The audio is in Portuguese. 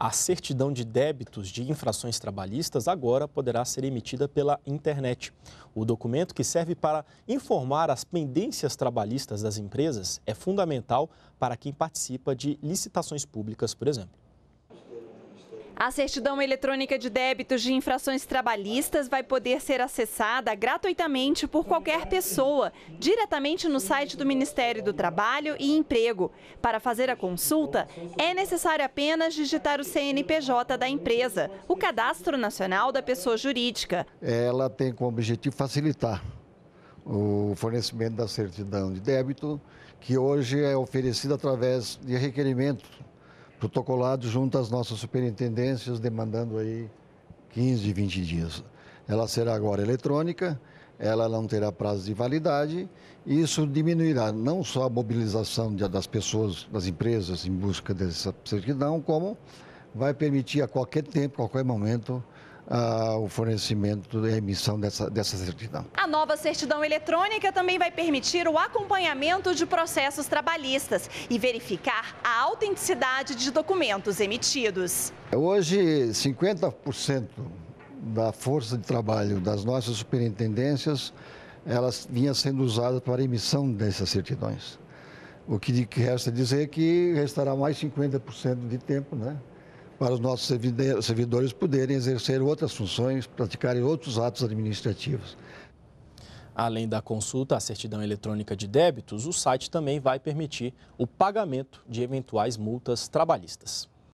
A certidão de débitos de infrações trabalhistas agora poderá ser emitida pela internet. O documento, que serve para informar as pendências trabalhistas das empresas, é fundamental para quem participa de licitações públicas, por exemplo. A certidão eletrônica de débitos de infrações trabalhistas vai poder ser acessada gratuitamente por qualquer pessoa, diretamente no site do Ministério do Trabalho e Emprego. Para fazer a consulta, é necessário apenas digitar o CNPJ da empresa, o Cadastro Nacional da Pessoa Jurídica. Ela tem como objetivo facilitar o fornecimento da certidão de débito, que hoje é oferecida através de requerimento protocolado junto às nossas superintendências, demandando aí 15, 20 dias. Ela será agora eletrônica, ela não terá prazo de validade e isso diminuirá não só a mobilização das pessoas, das empresas em busca dessa certidão, como vai permitir a qualquer tempo, a qualquer momento, uh, o fornecimento e a emissão dessa, dessa certidão. A nova certidão eletrônica também vai permitir o acompanhamento de processos trabalhistas e verificar a autenticidade de documentos emitidos. Hoje, 50% da força de trabalho das nossas superintendências elas vinha sendo usada para emissão dessas certidões. O que resta dizer é que restará mais 50% de tempo, né? para os nossos servidores poderem exercer outras funções, praticarem outros atos administrativos. Além da consulta à certidão eletrônica de débitos, o site também vai permitir o pagamento de eventuais multas trabalhistas.